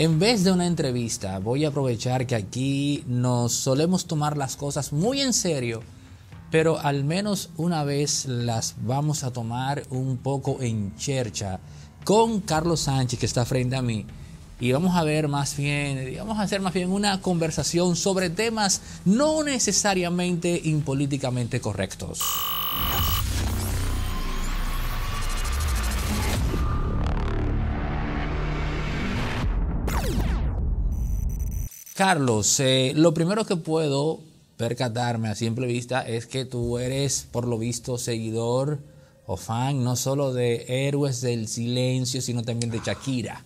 En vez de una entrevista, voy a aprovechar que aquí nos solemos tomar las cosas muy en serio, pero al menos una vez las vamos a tomar un poco en chercha con Carlos Sánchez que está frente a mí. Y vamos a ver más bien, vamos a hacer más bien una conversación sobre temas no necesariamente impolíticamente correctos. Carlos, eh, lo primero que puedo percatarme a simple vista es que tú eres, por lo visto, seguidor o fan no solo de Héroes del Silencio, sino también de Shakira.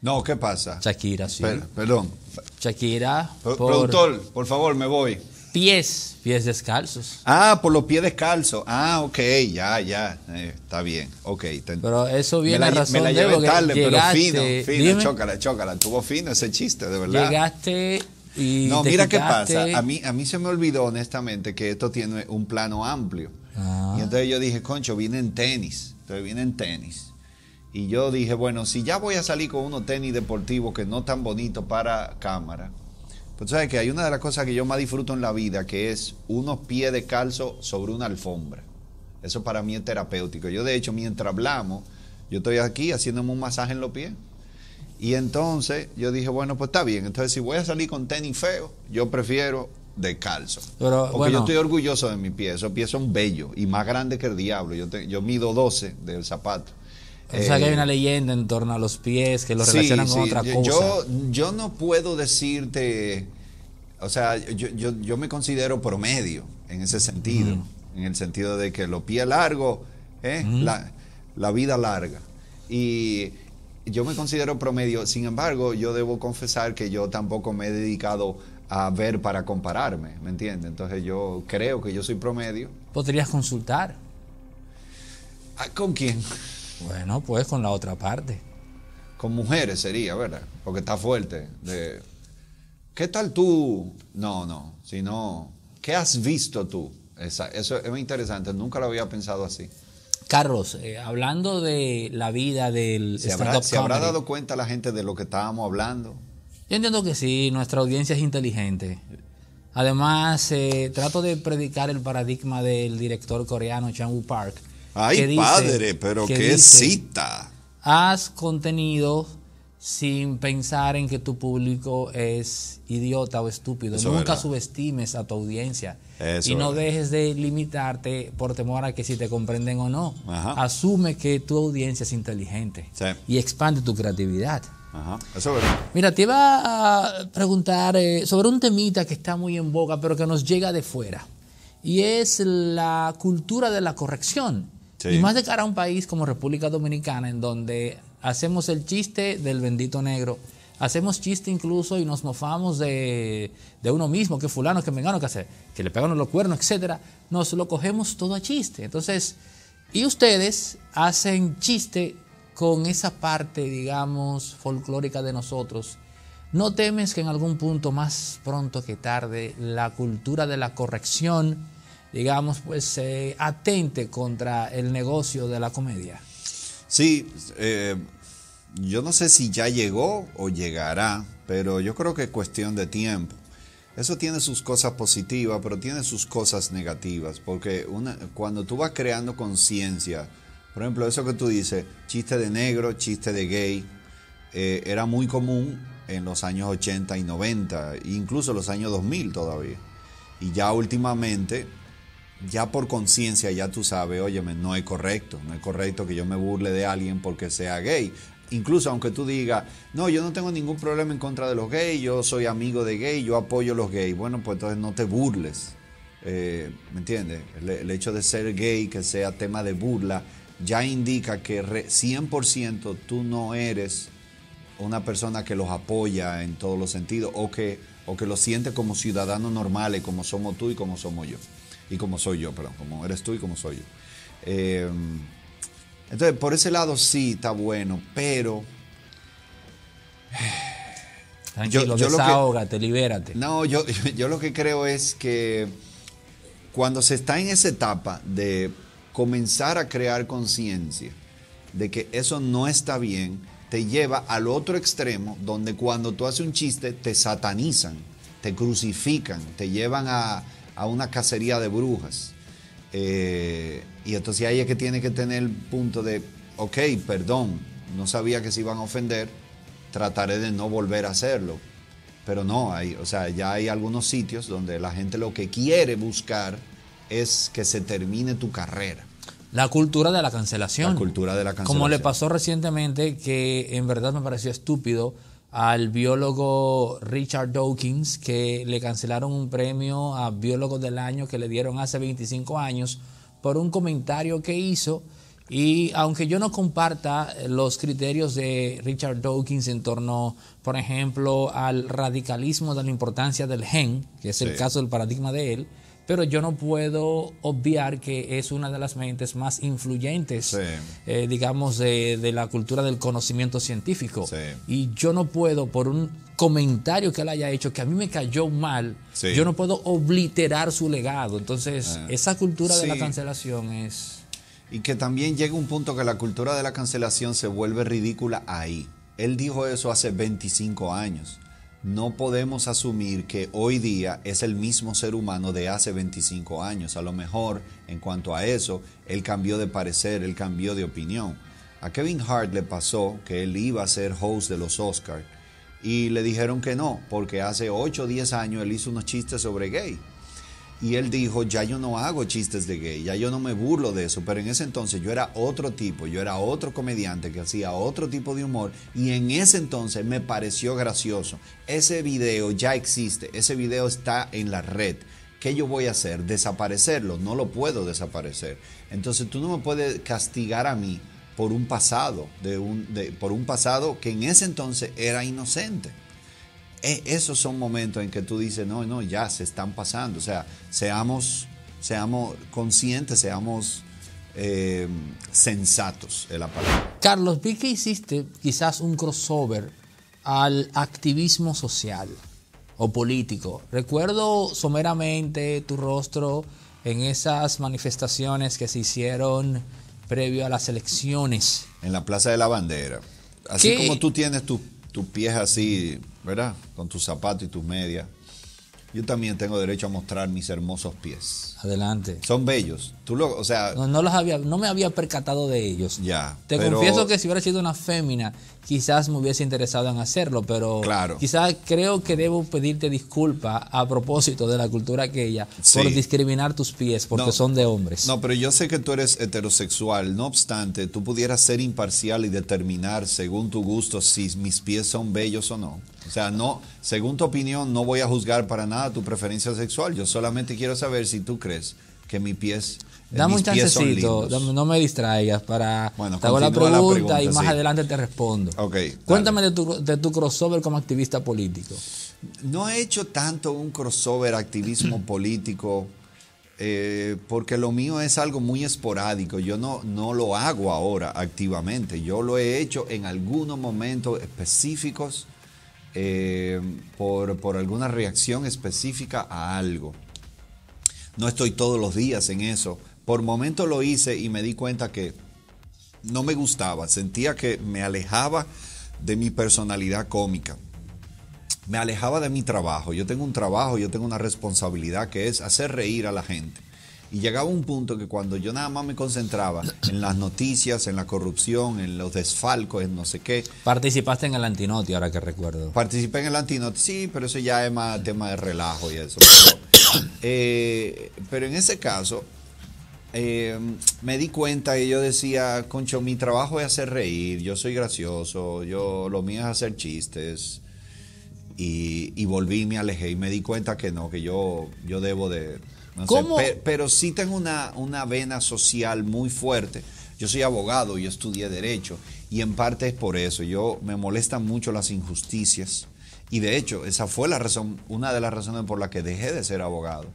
No, ¿qué pasa? Shakira, sí. perdón. Shakira. Productor, por favor, me voy pies, pies descalzos. Ah, por los pies descalzos. Ah, ok, ya, ya, eh, está bien, ok. pero eso viene me la, a razón llevé tarde, pero fino, fino, chócala, chócala, tuvo fino ese chiste, de verdad. Llegaste y No, mira qué pasa, a mí, a mí se me olvidó honestamente que esto tiene un plano amplio. Ah. Y entonces yo dije, concho, viene en tenis, entonces viene en tenis. Y yo dije, bueno, si ya voy a salir con unos tenis deportivos que no tan bonitos para cámara, sabes que hay una de las cosas que yo más disfruto en la vida, que es unos pies de calzo sobre una alfombra. Eso para mí es terapéutico. Yo de hecho, mientras hablamos, yo estoy aquí haciéndome un masaje en los pies. Y entonces yo dije, bueno, pues está bien. Entonces, si voy a salir con tenis feo, yo prefiero de calzo Porque yo estoy orgulloso de mis pies. Esos pies son bellos y más grandes que el diablo. Yo, yo mido 12 del zapato. O sea, que hay eh, una leyenda en torno a los pies que lo relacionan con otra cosa. Yo, yo no puedo decirte, o sea, yo, me considero promedio en ese sentido, mm. en el sentido de que los pies largos, ¿eh? mm. la, la, vida larga. Y yo me considero promedio, sin embargo, yo debo confesar que yo tampoco me he dedicado a ver para compararme, ¿me entiendes? Entonces yo creo que yo soy promedio. ¿Podrías consultar? Ah, ¿Con quién? Bueno, pues con la otra parte. Con mujeres sería, ¿verdad? Porque está fuerte. ¿Qué tal tú? No, no, sino, ¿qué has visto tú? eso es muy interesante, nunca lo había pensado así. Carlos, eh, hablando de la vida del ¿Se habrá, ¿se habrá dado cuenta la gente de lo que estábamos hablando? Yo entiendo que sí, nuestra audiencia es inteligente. Además, eh, trato de predicar el paradigma del director coreano Chang Woo Park, Ay, padre, pero que qué cita. Haz contenido sin pensar en que tu público es idiota o estúpido. Nunca subestimes a tu audiencia. y no dejes de limitarte por temor a que si te comprenden o no. Asume que tu audiencia es inteligente y expande tu creatividad. Mira, te iba a preguntar eh, sobre un temita que está muy en boca, pero que nos llega de fuera. Y es la cultura de la corrección. Y más de cara a un país como República Dominicana, en donde hacemos el chiste del bendito negro, hacemos chiste incluso y nos mofamos de, uno mismo, que fulano, que vengano, que que le pegan los cuernos, etc. nos lo cogemos todo a chiste. Entonces, y ustedes hacen chiste con esa parte, digamos, folclórica de nosotros. ¿No temes que en algún punto, más pronto que tarde, la cultura de la corrección, digamos, pues eh, atente contra el negocio de la comedia. Sí, eh, yo no sé si ya llegó o llegará, pero yo creo que es cuestión de tiempo. Eso tiene sus cosas positivas, pero tiene sus cosas negativas, porque una, cuando tú vas creando conciencia, por ejemplo, eso que tú dices, chiste de negro, chiste de gay, eh, era muy común en los años 80 y 90, incluso los años 2000 todavía. Y ya últimamente ya por conciencia ya tú sabes, óyeme, no es correcto, no es correcto que yo me burle de alguien porque sea gay. Incluso aunque tú digas, no, yo no tengo ningún problema en contra de los gays, yo soy amigo de gays, yo apoyo a los gays. Bueno, pues entonces no te burles. Eh, ¿Me entiendes? El, hecho de ser gay, que sea tema de burla, ya indica que 100% tú no eres una persona que los apoya en todos los sentidos o que, o que los siente como ciudadanos normales, como somos tú y como somos yo y como soy yo, perdón, como eres tú y como soy yo. Em, entonces, por ese lado sí está bueno, pero... Tranquilo, yo, desahógate, libérate. No, yo, yo lo que creo es que cuando se está en esa etapa de comenzar a crear conciencia de que eso no está bien, te lleva al otro extremo donde cuando tú haces un chiste te satanizan, te crucifican, te llevan a a una cacería de brujas. Eh, y entonces ahí es que tiene que tener el punto de, ok, perdón, no sabía que se iban a ofender, trataré de no volver a hacerlo. Pero no, hay, o sea, ya hay algunos sitios donde la gente lo que quiere buscar es que se termine tu carrera. La cultura de la cancelación. La cultura de la cancelación. Como le pasó recientemente, que en verdad me pareció estúpido al biólogo Richard Dawkins, que le cancelaron un premio a biólogo del año que le dieron hace 25 años por un comentario que hizo. Y aunque yo no comparta eh, los criterios de Richard Dawkins en torno, por ejemplo, al radicalismo de la importancia del gen, que es el caso del paradigma de él, pero yo no puedo obviar que es una de las mentes más influyentes, eh, digamos, de, la cultura del conocimiento científico. Y yo no puedo, por un comentario que él haya hecho, que a mí me cayó mal, yo no puedo obliterar su legado. Entonces, ah. esa cultura de la cancelación es... Y que también llega un punto que la cultura de la cancelación se vuelve ridícula ahí. Él dijo eso hace 25 años no podemos asumir que hoy día es el mismo ser humano de hace 25 años. A lo mejor, en cuanto a eso, él cambió de parecer, él cambió de opinión. A Kevin Hart le pasó que él iba a ser host de los Oscars y le dijeron que no, porque hace 8 o 10 años él hizo unos chistes sobre gay. Y él dijo, ya yo no hago chistes de gay, ya yo no me burlo de eso, pero en ese entonces yo era otro tipo, yo era otro comediante que hacía otro tipo de humor y en ese entonces me pareció gracioso. Ese video ya existe, ese video está en la red. ¿Qué yo voy a hacer? Desaparecerlo, no lo puedo desaparecer. Entonces tú no me puedes castigar a mí por un pasado, de un, de, por un pasado que en ese entonces era inocente. Eh, esos son momentos en que tú dices, no, no, ya se están pasando. O sea, seamos, seamos conscientes, seamos eh, sensatos Carlos, vi que hiciste quizás un crossover al activismo social o político. Recuerdo someramente tu rostro en esas manifestaciones que se hicieron previo a las elecciones. En la Plaza de la Bandera. Así como tú tienes tu tus pies así, ¿verdad? Con tus zapatos y tus medias. Yo también tengo derecho a mostrar mis hermosos pies. Adelante. Son bellos o sea, no, los había, no me había percatado de ellos. Ya. Te confieso que si hubiera sido una fémina, quizás me hubiese interesado en hacerlo, pero claro. quizás creo que debo pedirte disculpas a propósito de la cultura aquella por discriminar tus pies porque son de hombres. No, pero yo sé que tú eres heterosexual, no obstante, tú pudieras ser imparcial y determinar según tu gusto si mis pies son bellos o no. O sea, no, según tu opinión, no voy a juzgar para nada tu preferencia sexual. Yo solamente quiero saber si tú crees que mis pies eh, dame un chancecito, no me distraigas para... Bueno, la pregunta, y más adelante te respondo. Cuéntame de tu, crossover como activista político. No he hecho tanto un crossover activismo político eh, porque lo mío es algo muy esporádico. Yo no, no lo hago ahora activamente. Yo lo he hecho en algunos momentos específicos eh, por, por alguna reacción específica a algo. No estoy todos los días en eso por momentos lo hice y me di cuenta que no me gustaba, sentía que me alejaba de mi personalidad cómica. Me alejaba de mi trabajo. Yo tengo un trabajo, yo tengo una responsabilidad que es hacer reír a la gente. Y llegaba un punto que cuando yo nada más me concentraba en las noticias, en la corrupción, en los desfalcos, en no sé qué. Participaste en el antinoti, ahora que recuerdo. Participé en el antinoti, sí, pero eso ya es más tema de relajo y eso. pero eh, en ese caso, eh, me di cuenta y yo decía, concho, mi trabajo es hacer reír, yo soy gracioso, yo lo mío es hacer chistes. Y, y volví, me alejé y me di cuenta que no, que yo, yo debo de... pero, sí tengo una, una vena social muy fuerte. Yo soy abogado y estudié derecho y en parte es por eso. Yo me molestan mucho las injusticias y de hecho esa fue la razón, una de las razones por la que dejé de ser abogado,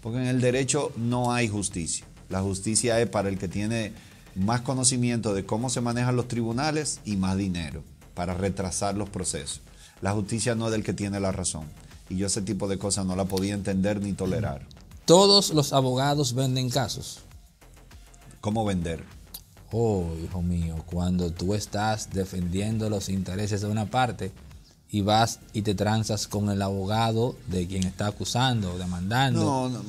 porque en el derecho no hay justicia. La justicia es para el que tiene más conocimiento de cómo se manejan los tribunales y más dinero para retrasar los procesos. La justicia no es del que tiene la razón. Y yo ese tipo de cosas no la podía entender ni tolerar. Todos los abogados venden casos. ¿Cómo vender? Oh, hijo mío, cuando tú estás defendiendo los intereses de una parte y vas y te transas con el abogado de quien está acusando o demandando no, no.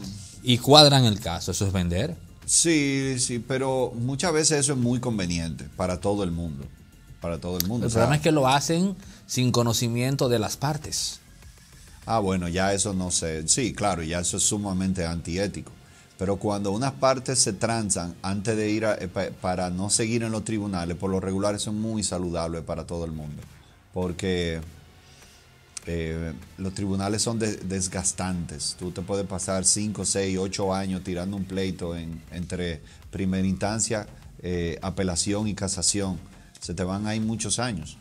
y cuadran el caso, eso es vender. Sí, sí, pero muchas veces eso es muy conveniente para todo el mundo. Para todo el mundo. El problema es que lo hacen sin conocimiento de las partes. Ah, bueno, ya eso no sé. Sí, claro, ya eso es sumamente antiético. Pero cuando unas partes se transan antes de ir a, eh, para no seguir en los tribunales, por lo regular eso es muy saludable para todo el mundo. Porque eh, los tribunales son desgastantes. Tú te puedes pasar 5, 6, 8 años tirando un pleito entre primera instancia, eh, apelación y casación. Se te van ahí muchos años.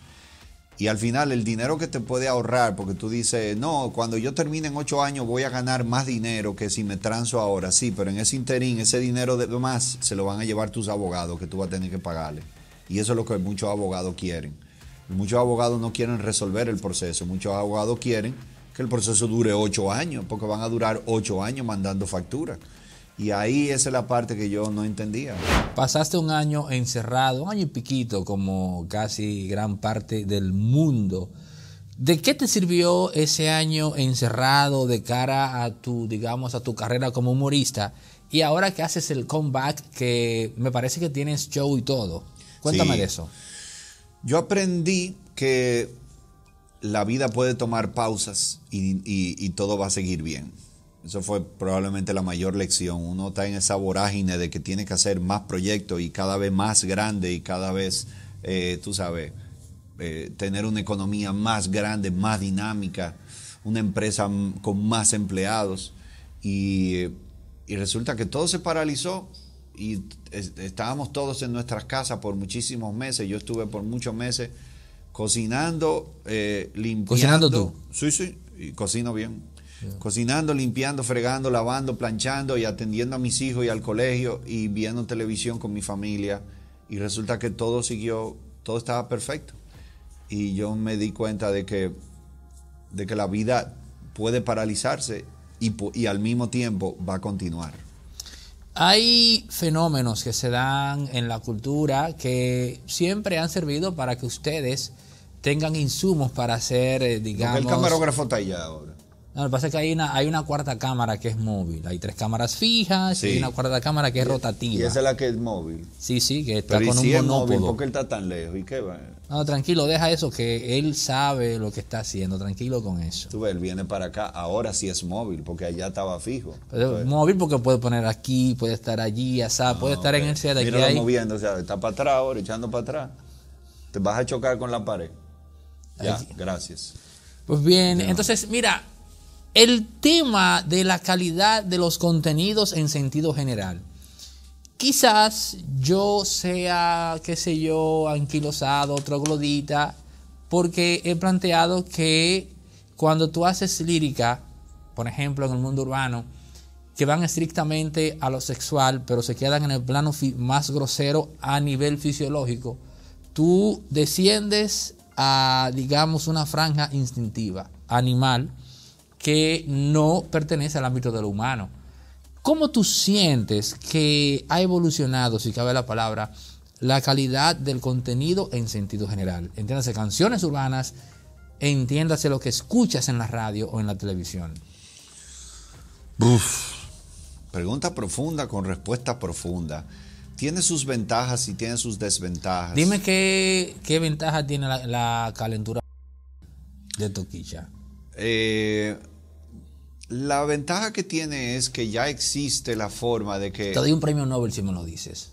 Y al final el dinero que te puede ahorrar, porque tú dices, no, cuando yo termine en 8 años voy a ganar más dinero que si me transo ahora. Sí, pero en ese interín, ese dinero de más se lo van a llevar tus abogados que tú vas a tener que pagarle. Y eso es lo que muchos abogados quieren Muchos abogados no quieren resolver el proceso, muchos abogados quieren que el proceso dure ocho años, porque van a durar ocho años mandando facturas. Y ahí esa es la parte que yo no entendía. Pasaste un año encerrado, un año y piquito, como casi gran parte del mundo. ¿De qué te sirvió ese año encerrado de cara a tu, digamos, a tu carrera como humorista? Y ahora que haces el comeback, que me parece que tienes show y todo. Cuéntame de eso. Yo aprendí que la vida puede tomar pausas y, todo va a seguir bien. Eso fue probablemente la mayor lección. Uno está en esa vorágine de que tiene que hacer más proyectos y cada vez más grande y cada vez, eh, tú sabes, eh, tener una economía más grande, más dinámica, una empresa con más empleados. Y, y resulta que todo se paralizó y estábamos todos en nuestras casas por muchísimos meses. Yo estuve por muchos meses cocinando, eh, limpiando. ¿Cocinando tú? Sí, sí, y cocino bien. Cocinando, limpiando, fregando, lavando, planchando y atendiendo a mis hijos y al colegio y viendo televisión con mi familia. Y resulta que todo siguió, todo estaba perfecto. Y yo me di cuenta de que, de que la vida puede paralizarse y al mismo tiempo va a continuar. Hay fenómenos que se dan en la cultura que siempre han servido para que ustedes tengan insumos para hacer, digamos... Eh, el camarógrafo está ahora. No, lo que pasa es que hay una, cuarta cámara que es móvil. Hay tres cámaras fijas y una cuarta cámara que es rotativa. Y esa es la que es móvil. Sí, sí, que está con un Móvil, porque él está tan lejos? ¿Y qué va? No, tranquilo, deja eso, que él sabe lo que está haciendo. Tranquilo con eso. Tú ves, él viene para acá. Ahora sí es móvil, porque allá estaba fijo. móvil porque puede poner aquí, puede estar allí, puede ah, estar en el set. Míralo moviendo, o sea, está para atrás ahora, echando para atrás. Te vas a chocar con la pared. Ya, gracias. Pues bien, entonces, mira, el tema de la calidad de los contenidos en sentido general. Quizás yo sea, qué sé yo, anquilosado, troglodita, porque he planteado que cuando tú haces lírica, por ejemplo, en el mundo urbano, que van estrictamente a lo sexual, pero se quedan en el plano más grosero a nivel fisiológico, tú desciendes a, digamos, una franja instintiva, animal, que no pertenece al ámbito de lo humano. ¿Cómo tú sientes que ha evolucionado, si cabe la palabra, la calidad del contenido en sentido general? Entiéndase canciones urbanas, entiéndase lo que escuchas en la radio o en la televisión. pregunta profunda con respuesta profunda. Tiene sus ventajas y tiene sus desventajas. Dime qué, ventaja tiene la, calentura de Toquilla. Eh, la ventaja que tiene es que ya existe la forma de que... Te doy un premio Nobel si me lo dices.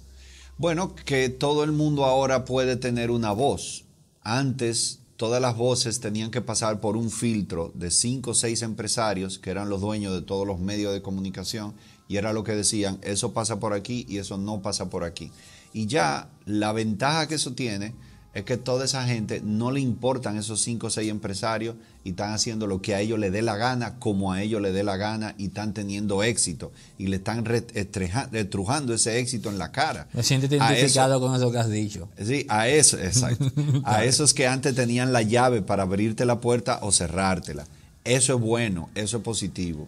Bueno, que todo el mundo ahora puede tener una voz. Antes todas las voces tenían que pasar por un filtro de cinco o seis empresarios que eran los dueños de todos los medios de comunicación y era lo que decían, eso pasa por aquí y eso no pasa por aquí. Y ya la ventaja que eso tiene es que toda esa gente no le importan esos cinco o seis empresarios y están haciendo lo que a ellos le dé la gana, como a ellos le dé la gana y están teniendo éxito y le están retrujando ese éxito en la cara. Me siento identificado con eso que has dicho. Sí, a eso, exacto. a esos que antes tenían la llave para abrirte la puerta o cerrártela. Eso es bueno, eso es positivo.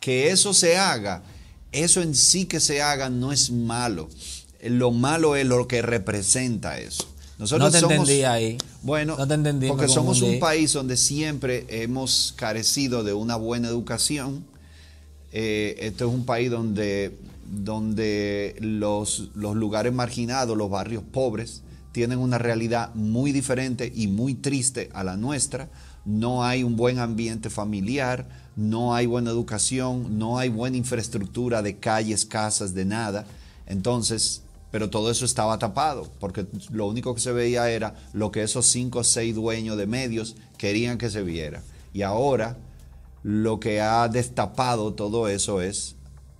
Que eso se haga, eso en sí que se haga no es malo. Lo malo es lo que representa eso. Nosotros no te entendí ahí. Bueno, porque somos un país donde siempre hemos carecido de una buena educación. Eh, esto es un país donde, donde los, los lugares marginados, los barrios pobres, tienen una realidad muy diferente y muy triste a la nuestra. No hay un buen ambiente familiar, no hay buena educación, no hay buena infraestructura de calles, casas, de nada. Entonces, pero todo eso estaba tapado, porque lo único que se veía era lo que esos cinco o seis dueños de medios querían que se viera. Y ahora lo que ha destapado todo eso es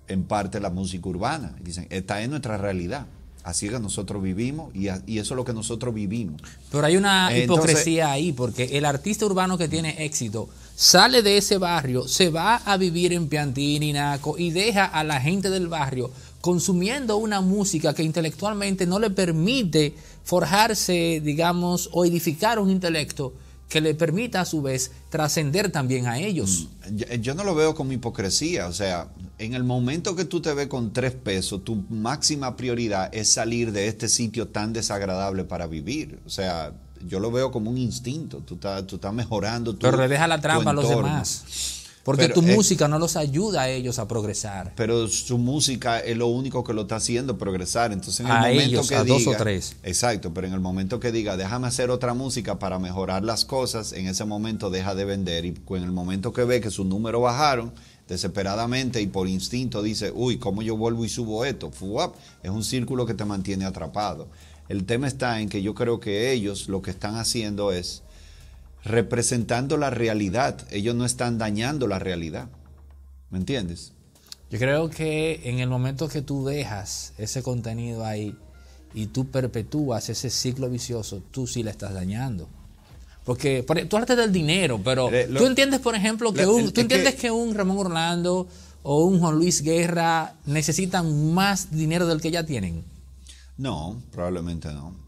en parte la música urbana. Dicen, está en nuestra realidad. Así que nosotros vivimos y, eso es lo que nosotros vivimos. Pero hay una hipocresía ahí, porque el artista urbano que tiene éxito sale de ese barrio, se va a vivir en Piantini, Naco y deja a la gente del barrio consumiendo una música que intelectualmente no le permite forjarse, digamos, o edificar un intelecto que le permita a su vez trascender también a ellos. Mm, yo no lo veo como hipocresía, o sea, en el momento que tú te ves con tres pesos, tu máxima prioridad es salir de este sitio tan desagradable para vivir, o sea, yo lo veo como un instinto, tú estás, mejorando tu Pero le la trampa a los demás. Porque tu eh, música no los ayuda a ellos a progresar. Pero su música es lo único que lo está haciendo progresar. Entonces, en el momento que diga, dos o tres. Exacto, pero en el momento que diga, déjame hacer otra música para mejorar las cosas, en ese momento deja de vender. Y en el momento que ve que su número bajaron, desesperadamente y por instinto dice, uy, ¿cómo yo vuelvo y subo esto? es un círculo que te mantiene atrapado. El tema está en que yo creo que ellos lo que están haciendo es representando la realidad. Ellos no están dañando la realidad. ¿Me entiendes? Yo creo que en el momento que tú dejas ese contenido ahí y tú perpetúas ese ciclo vicioso, tú sí la estás dañando. Porque e, tú hablaste del dinero, pero eh, tú entiendes, por ejemplo, que tú entiendes que un Ramón Orlando o un Juan Luis Guerra necesitan más dinero del que ya tienen. No, probablemente no.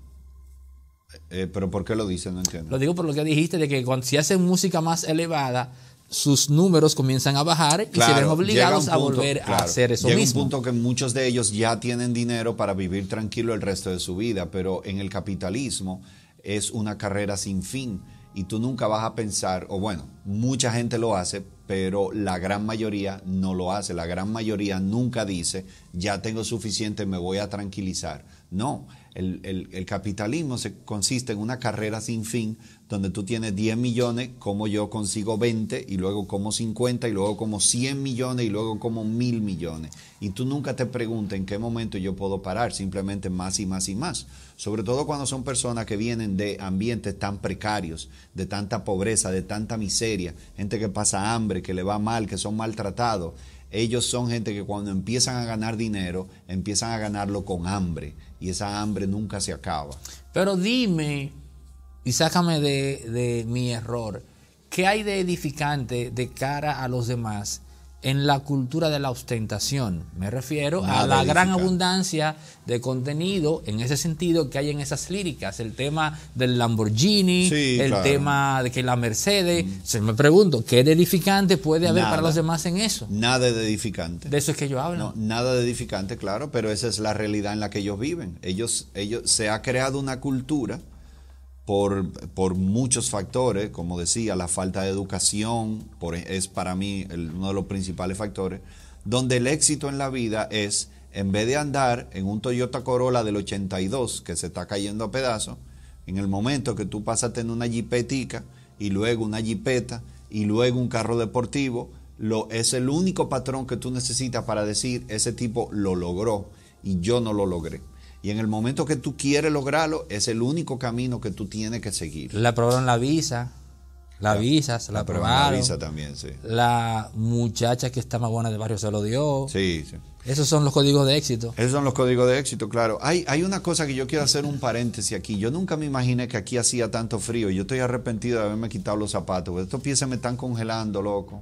Eh, eh, ¿Pero por qué lo dices? No entiendo. Lo digo por lo que dijiste, de que cuando, si hacen música más elevada, sus números comienzan a bajar y se ven obligados a volver a hacer eso llega mismo. un punto que muchos de ellos ya tienen dinero para vivir tranquilo el resto de su vida, pero en el capitalismo es una carrera sin fin y tú nunca vas a pensar, o bueno, mucha gente lo hace, pero la gran mayoría no lo hace, la gran mayoría nunca dice, ya tengo suficiente, me voy a tranquilizar. No, el, capitalismo se consiste en una carrera sin fin donde tú tienes 10 millones, como yo consigo 20 y luego como 50 y luego como 100 millones y luego como mil millones. Y tú nunca te preguntas en qué momento yo puedo parar, simplemente más y más y más. Sobre todo cuando son personas que vienen de ambientes tan precarios, de tanta pobreza, de tanta miseria, gente que pasa hambre, que le va mal, que son maltratados. Ellos son gente que cuando empiezan a ganar dinero, empiezan a ganarlo con hambre y esa hambre nunca se acaba. Pero dime, y sácame de, mi error, ¿qué hay de edificante de cara a los demás en la cultura de la ostentación. Me refiero a la gran abundancia de contenido en ese sentido que hay en esas líricas. El tema del Lamborghini, el tema de que la Mercedes. Se me pregunto, ¿qué edificante puede haber para los demás en eso? Nada de edificante. De eso es que yo hablo. nada de edificante, claro, pero esa es la realidad en la que ellos viven. Ellos, ellos, se ha creado una cultura por, por, muchos factores, como decía, la falta de educación por, es para mí uno de los principales factores, donde el éxito en la vida es, en vez de andar en un Toyota Corolla del 82 que se está cayendo a pedazos, en el momento que tú pasas a tener una jipetica y luego una jipeta y luego un carro deportivo, lo, es el único patrón que tú necesitas para decir, ese tipo lo logró y yo no lo logré. Y en el momento que tú quieres lograrlo, es el único camino que tú tienes que seguir. La aprobaron la visa. La, visa, se la, la aprobaron. La visa también, sí. La muchacha que está más buena del barrio se lo dio. Sí, sí. Esos son los códigos de éxito. Esos son los códigos de éxito, claro. Hay, hay una cosa que yo quiero hacer un paréntesis aquí. Yo nunca me imaginé que aquí hacía tanto frío. Yo estoy arrepentido de haberme quitado los zapatos. Estos pies se me están congelando, loco.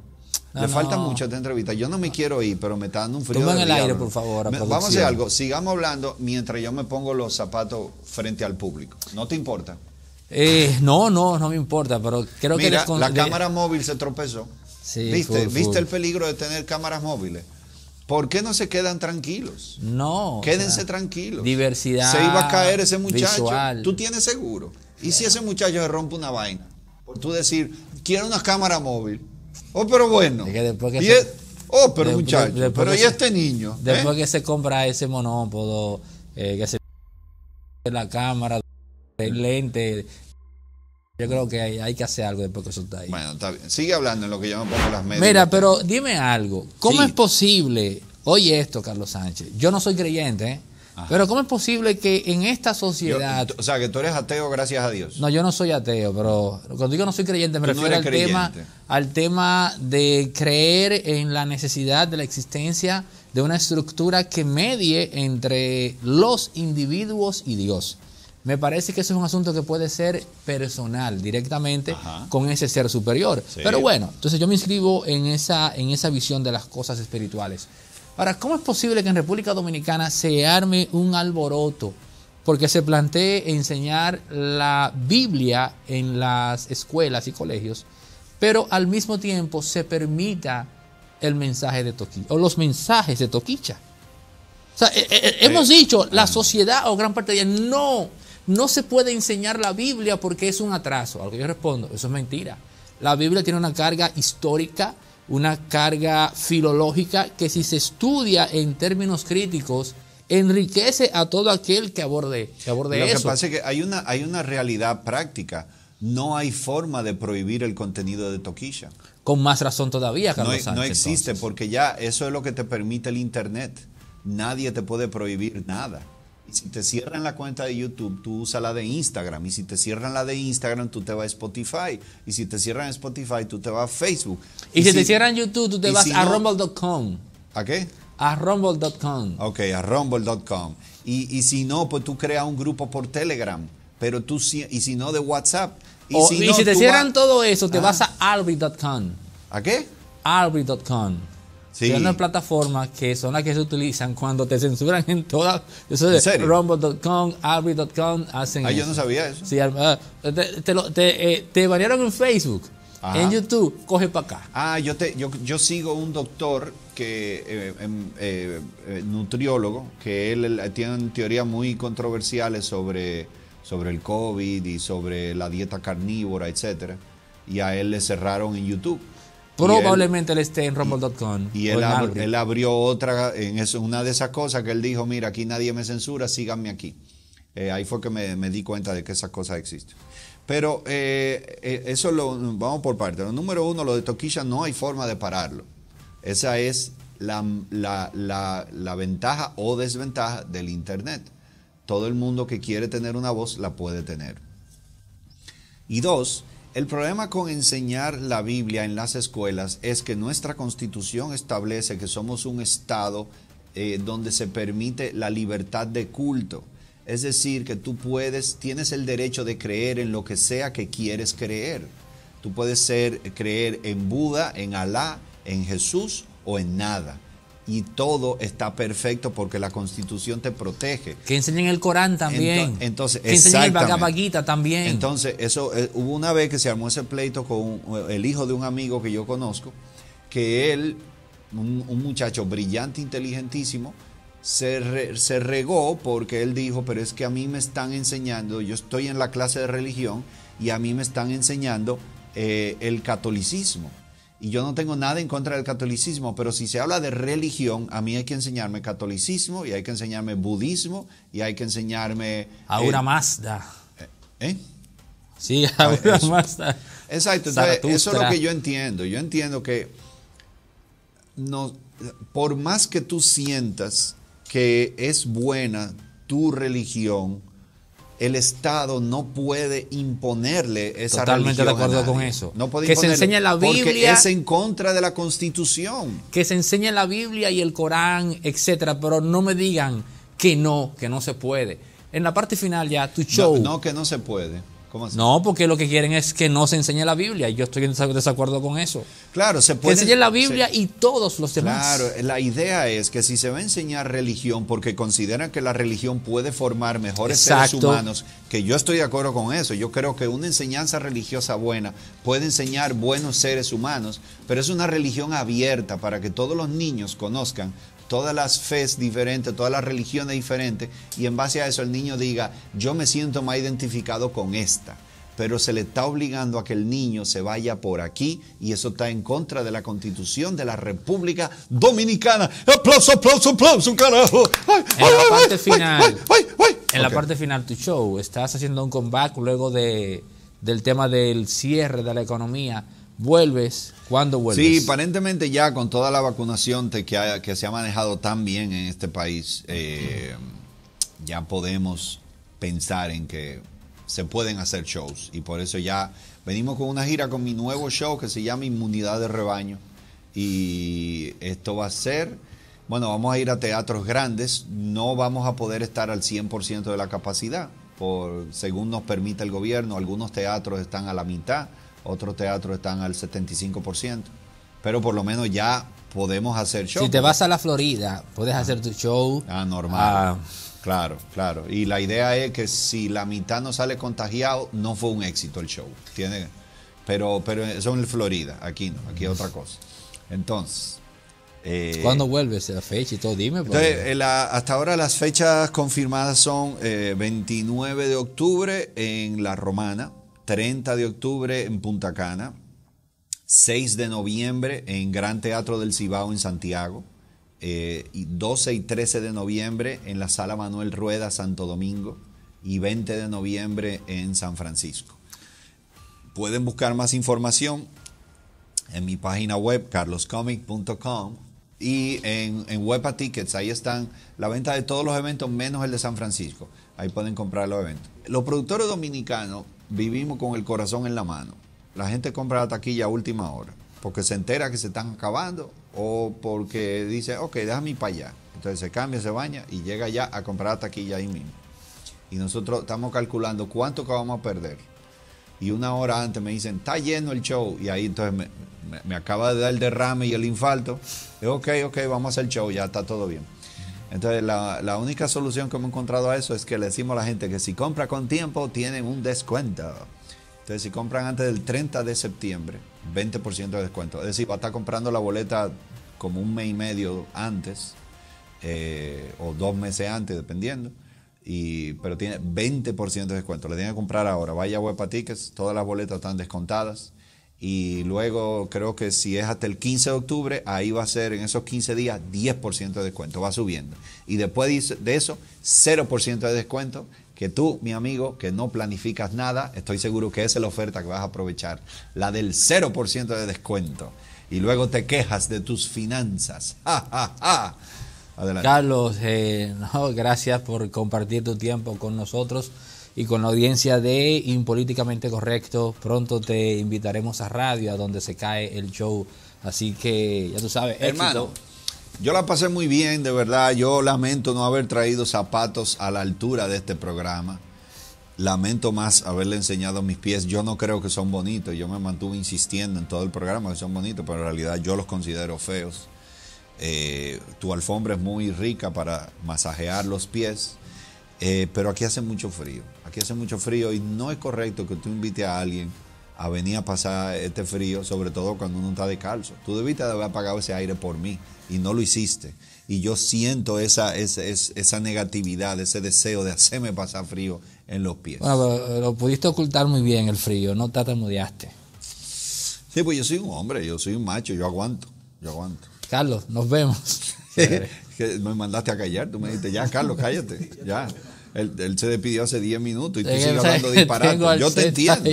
Me Le falta mucho esta entrevista. Yo no me quiero ir, pero me está dando un frío. en el aire, por favor. vamos a hacer algo. Sigamos hablando mientras yo me pongo los zapatos frente al público. ¿No te importa? Eh, no, no, no me importa, pero creo que... la cámara móvil se tropezó. ¿Viste? el peligro de tener cámaras móviles? ¿Por qué no se quedan tranquilos? No. Quédense tranquilos. Diversidad. Se iba a caer ese muchacho. Tú tienes seguro. ¿Y si ese muchacho se rompe una vaina? Por tú decir, quiero una cámara móvil. Oh, pero bueno. oh, pero muchachos pero y este niño. Eh? Después que se compra ese monópodo, eh, que se la cámara, el lente. Yo creo que hay, que hacer algo después que eso está ahí. Bueno, está bien. Sigue hablando en lo que llaman me las medias. Mira, pero dime algo. ¿Cómo es posible? Oye esto, Carlos Sánchez. Yo no soy creyente, ¿eh? Pero ¿cómo es posible que en esta sociedad... o sea, que tú eres ateo gracias a Dios. No, yo no soy ateo, pero cuando digo no soy creyente me refiero al, Tema, de creer en la necesidad de la existencia de una estructura que medie entre los individuos y Dios. Me parece que eso es un asunto que puede ser personal directamente con ese ser superior. Pero bueno, entonces yo me inscribo en esa, en esa visión de las cosas espirituales. Ahora, ¿cómo es posible que en República Dominicana se arme un alboroto porque se plantee enseñar la Biblia en las escuelas y colegios, pero al mismo tiempo se permita el mensaje de Toquicha o los mensajes de Toquicha? O sea, eh, eh, hemos dicho, la sociedad o gran parte de ella, no, no se puede enseñar la Biblia porque es un atraso. Algo yo respondo, eso es mentira. La Biblia tiene una carga histórica, una carga filológica que si se estudia en términos críticos, enriquece a todo aquel que aborde, Lo eso. que pasa es que hay una, hay una realidad práctica. No hay forma de prohibir el contenido de toquilla. Con más razón todavía, Carlos No, Sánchez, no existe, porque ya eso es lo que te permite el Internet. Nadie te puede prohibir nada. Y si te cierran la cuenta de YouTube, tú usas la de Instagram. Y si te cierran la de Instagram, tú te vas a Spotify. Y si te cierran Spotify, tú te vas a Facebook. Y, si, te cierran YouTube, tú te vas a rumble.com. ¿A qué? A rumble.com. Ok, a rumble.com. Y, si no, pues tú creas un grupo por Telegram. Pero tú, y si no, de WhatsApp. Y, si, te cierran todo eso, te ah. vas a albi.com. ¿A qué? albi.com son las plataformas que son las que se utilizan cuando te censuran en todas. Eso es rombo.com, Albi.com, hacen. Ah, yo no sabía eso. Ah, te, lo, eh, te, variaron en Facebook. En YouTube, coge para acá. Ah, yo, te, yo, sigo un doctor que eh, em, eh, nutriólogo, que tiene teorías muy controversiales sobre, sobre el COVID y sobre la dieta carnívora, etcétera. Y a él le cerraron en YouTube Probablemente él, esté en rumble.com. Y, él, él, abrió otra, en una de esas cosas que él dijo, mira, aquí nadie me censura, síganme aquí. Eh, ahí fue que me, di cuenta de que esas cosas existen. Pero eh, eh, eso lo vamos por parte. Lo número uno, lo de Toquilla no hay forma de pararlo. Esa es la ventaja o desventaja del Internet. Todo el mundo que quiere tener una voz la puede tener. Y dos, el problema con enseñar la Biblia en las escuelas es que nuestra constitución establece que somos un Estado eh, donde se permite la libertad de culto. Es decir, que tú puedes, tienes el derecho de creer en lo que sea que quieres creer. Tú puedes ser, creer en Buda, en Alá, en Jesús o en nada y todo está perfecto porque la constitución te protege. Que enseñen el Corán también. que enseñen el Gita también. Entonces, eso eh, hubo una vez que se armó ese pleito con el hijo de un amigo que yo conozco, que él, un, muchacho brillante, inteligentísimo, se, regó porque él dijo, pero es que a mí me están enseñando, yo estoy en la clase de religión y a mí me están enseñando eh, el catolicismo. Y yo no tengo nada en contra del catolicismo, pero si se habla de religión, a mí hay que enseñarme catolicismo y hay que enseñarme budismo y hay que enseñarme... Aura eh, Mazda. Eh, ¿eh? Sí, ah, Aura Mazda. Exacto, eso es lo que yo entiendo. Yo entiendo que no, por más que tú sientas que es buena tu religión, el Estado no puede imponerle esa Totalmente de acuerdo con eso. No puede que se enseñe la Biblia. Porque es en contra de la Constitución. Que se enseñe la Biblia y el Corán, etcétera, pero no me digan que no, que no se puede. En la parte final ya, tu show. No, que no se puede. ¿Cómo así? No, porque lo que quieren es que no se enseñe la Biblia. Y Yo estoy en desacuerdo con eso. Claro, se puede. Que la Biblia y todos los demás. Claro, la idea es que si se va a enseñar religión porque consideran que la religión puede formar mejores seres humanos, que yo estoy de acuerdo con eso. Yo creo que una enseñanza religiosa buena puede enseñar buenos seres humanos, pero es una religión abierta para que todos los niños conozcan todas las fes diferentes, todas las religiones diferentes, y en base a eso el niño diga, yo me siento más identificado con esta pero se le está obligando a que el niño se vaya por aquí y eso está en contra de la constitución de la República Dominicana. ¡Aplausos, aplausos, aplausos, carajo. en la parte final, en la parte final tu show, estás haciendo un comeback luego de, del tema del cierre de la economía. ¿Vuelves? ¿Cuándo vuelves? Sí, aparentemente ya con toda la vacunación que, que, se ha manejado tan bien en este país, eh, ya podemos pensar en que se pueden hacer shows. Y por eso ya venimos con una gira con mi nuevo show que se llama Inmunidad de Rebaño. Y esto va a ser, bueno, vamos a ir a teatros grandes, no vamos a poder estar al 100% de la capacidad, por, según nos permite el gobierno, algunos teatros están a la mitad, otros teatros están al 75%, pero por lo menos ya podemos hacer shows Si te vas a la Florida, puedes hacer tu show. Ah, normal. Ah. Claro, claro. Y la idea es que si la mitad no sale contagiado, no fue un éxito el show. Tiene, pero, pero eso en Florida, aquí no, aquí es otra mm. cosa. Entonces. Eh, ¿Cuándo vuelves? La fecha y todo, dime. Pues. Entonces, eh, hasta ahora las fechas confirmadas son 29 eh, de octubre en La Romana, 30 de octubre en Punta Cana, 6 de noviembre en Gran Teatro del Cibao en Santiago, 12 eh, y 13 de noviembre en la Sala Manuel Rueda, Santo Domingo, y 20 de noviembre en San Francisco. Pueden buscar más información en mi página web, carloscomic.com, y en, en Tickets, ahí están la venta de todos los eventos, menos el de San Francisco. Ahí pueden comprar los eventos. Los productores dominicanos vivimos con el corazón en la mano. La gente compra la taquilla a última hora, porque se entera que se están acabando o porque dice, ok, déjame ir para allá. Entonces se cambia, se baña y llega ya a comprar hasta aquí, taquilla ahí mismo. Y nosotros estamos calculando cuánto que vamos a perder. Y una hora antes me dicen, está lleno el show. Y ahí entonces me, acaba de dar el derrame y el infarto. ok, ok, vamos a hacer el show, ya está todo bien. Entonces, la, la, única solución que hemos encontrado a eso es que le decimos a la gente que si compra con tiempo, tienen un descuento. Entonces, si compran antes del 30 de septiembre, 20% de descuento. Es decir, va a estar comprando la boleta como un mes y medio antes, eh, o dos meses antes, dependiendo. Y, pero tiene 20% de descuento. Le tienen que comprar ahora. Vaya a todas las boletas están descontadas y luego creo que si es hasta el 15 de octubre, ahí va a ser en esos 15 días 10% de descuento, va subiendo. Y después de eso, 0% de descuento, que tú, mi amigo, que no planificas nada, estoy seguro que esa es la oferta que vas a aprovechar, la del 0% de descuento. Y luego te quejas de tus finanzas. Carlos, eh, gracias por compartir tu tiempo con nosotros y con la audiencia de Impolíticamente Correcto. Pronto te invitaremos a radio, a donde se cae el show. Así que ya tú sabes, hermano. Yo la pasé muy bien, de verdad. Yo lamento no haber traído zapatos a la altura de este programa. Lamento más haberle enseñado mis pies. Yo no creo que son bonitos. Yo me mantuve insistiendo en todo el programa que son bonitos, pero en realidad yo los considero feos. Eh, tu alfombra es muy rica para masajear los pies, eh, pero aquí hace mucho frío que hace mucho frío y no es correcto que tú invites a alguien a venir a pasar este frío, sobre todo cuando uno está descalzo. Tú debiste haber apagado ese aire por mí y no lo hiciste. Y yo siento esa, esa, esa negatividad, ese deseo de hacerme pasar frío en los pies. Eh, lo pudiste ocultar muy bien el frío, no te atemudeaste. Sí, pues yo soy un hombre, yo soy un macho, yo aguanto, yo aguanto. Carlos, nos vemos. me mandaste a callar, tú me dijiste, ya Carlos, cállate, ya. Él, se despidió hace 10 minutos y tú sigues hablando disparando. Yo te entiendo,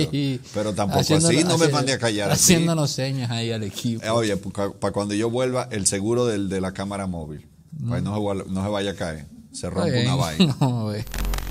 pero tampoco así, no me mandé a callar. Haciéndonos así. señas ahí al equipo. Eh, oye, pues, para cuando yo vuelva, el seguro del, de la cámara móvil, para pues mm. que no se, vaya a caer, se rompe una vaina. No,